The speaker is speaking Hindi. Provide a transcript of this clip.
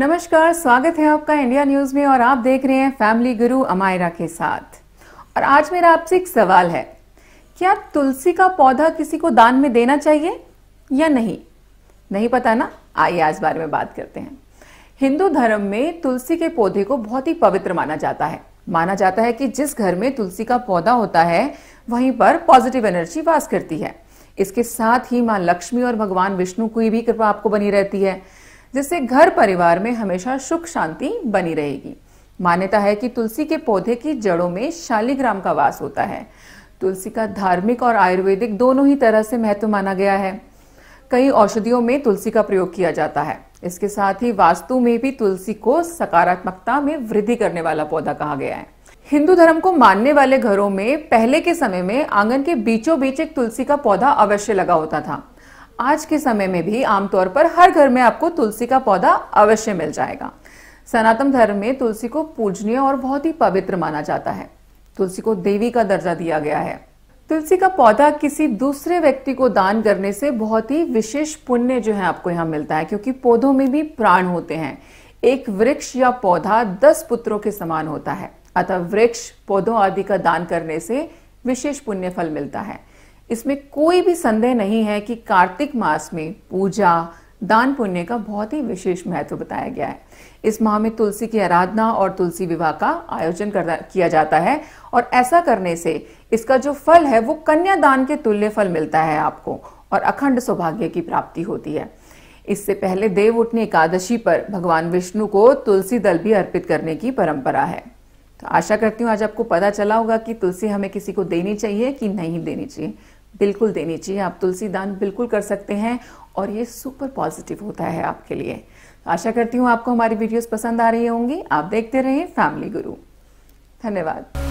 नमस्कार स्वागत है आपका इंडिया न्यूज में और आप देख रहे हैं फैमिली गुरु अमायरा के साथ और आज मेरा आपसे एक सवाल है क्या तुलसी का पौधा किसी को दान में देना चाहिए या नहीं नहीं पता ना आइए आज बारे में बात करते हैं हिंदू धर्म में तुलसी के पौधे को बहुत ही पवित्र माना जाता है माना जाता है कि जिस घर में तुलसी का पौधा होता है वहीं पर पॉजिटिव एनर्जी वास करती है इसके साथ ही मां लक्ष्मी और भगवान विष्णु की भी कृपा आपको बनी रहती है जिससे घर परिवार में हमेशा सुख शांति बनी रहेगी मान्यता है कि तुलसी के पौधे की जड़ों में शालिग्राम का वास होता है तुलसी का धार्मिक और आयुर्वेदिक दोनों ही तरह से महत्व माना गया है कई औषधियों में तुलसी का प्रयोग किया जाता है इसके साथ ही वास्तु में भी तुलसी को सकारात्मकता में वृद्धि करने वाला पौधा कहा गया है हिंदू धर्म को मानने वाले घरों में पहले के समय में आंगन के बीचों बीच एक तुलसी का पौधा अवश्य लगा होता था आज के समय में भी आमतौर पर हर घर में आपको तुलसी का पौधा अवश्य मिल जाएगा सनातन धर्म में तुलसी को पूजनीय और बहुत ही पवित्र माना जाता है तुलसी को देवी का दर्जा दिया गया है तुलसी का पौधा किसी दूसरे व्यक्ति को दान करने से बहुत ही विशेष पुण्य जो है आपको यहाँ मिलता है क्योंकि पौधों में भी प्राण होते हैं एक वृक्ष या पौधा दस पुत्रों के समान होता है अतः वृक्ष पौधों आदि का दान करने से विशेष पुण्य फल मिलता है इसमें कोई भी संदेह नहीं है कि कार्तिक मास में पूजा दान पुण्य का बहुत ही विशेष महत्व बताया गया है इस माह में तुलसी की आराधना और तुलसी विवाह का आयोजन कर किया जाता है और ऐसा करने से इसका जो फल है वो कन्या दान के तुल्य फल मिलता है आपको और अखंड सौभाग्य की प्राप्ति होती है इससे पहले देव उठनी एकादशी पर भगवान विष्णु को तुलसी दल भी अर्पित करने की परंपरा है तो आशा करती हूँ आज आपको पता चला होगा कि तुलसी हमें किसी को देनी चाहिए कि नहीं देनी चाहिए बिल्कुल देनी चाहिए आप तुलसी दान बिल्कुल कर सकते हैं और ये सुपर पॉजिटिव होता है आपके लिए आशा करती हूँ आपको हमारी वीडियोस पसंद आ रही होंगी आप देखते रहें फैमिली गुरु धन्यवाद